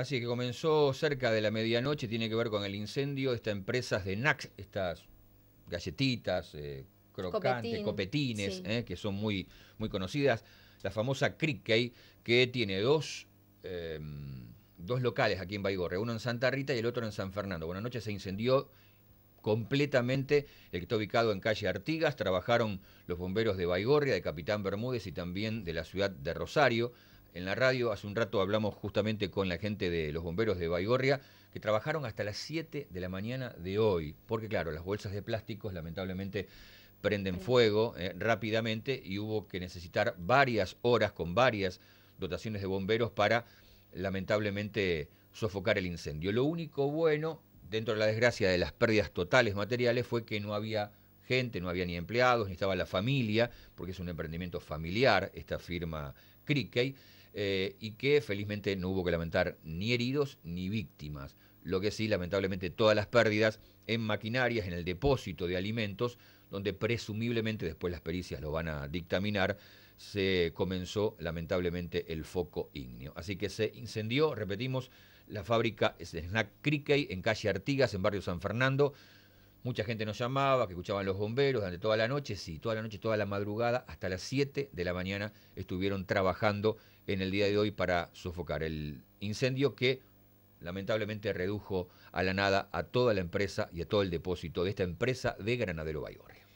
Así que comenzó cerca de la medianoche, tiene que ver con el incendio. Estas empresas de nax estas galletitas, eh, crocantes, copetines, eh, que son muy, muy conocidas. La famosa Crickey, que tiene dos, em, dos locales aquí en Baigorria, uno en Santa Rita y el otro en San Fernando. Buenas noches, se incendió completamente el que está ubicado en calle Artigas. Trabajaron los bomberos de Baigorria, de Capitán Bermúdez y también de la ciudad de Rosario en la radio. Hace un rato hablamos justamente con la gente de los bomberos de Baigorria, que trabajaron hasta las 7 de la mañana de hoy, porque claro, las bolsas de plásticos lamentablemente prenden fuego eh, rápidamente y hubo que necesitar varias horas con varias dotaciones de bomberos para lamentablemente sofocar el incendio. Lo único bueno, dentro de la desgracia de las pérdidas totales materiales, fue que no había gente, no había ni empleados, ni estaba la familia, porque es un emprendimiento familiar, esta firma Crickey, eh, y que felizmente no hubo que lamentar ni heridos ni víctimas. Lo que sí, lamentablemente, todas las pérdidas en maquinarias, en el depósito de alimentos, donde presumiblemente después las pericias lo van a dictaminar, se comenzó lamentablemente el foco ignio. Así que se incendió, repetimos, la fábrica Snack Crickey en calle Artigas, en barrio San Fernando. Mucha gente nos llamaba, que escuchaban los bomberos durante toda la noche, sí, toda la noche, toda la madrugada, hasta las 7 de la mañana estuvieron trabajando en el día de hoy para sofocar el incendio que lamentablemente redujo a la nada a toda la empresa y a todo el depósito de esta empresa de Granadero Bayorrio.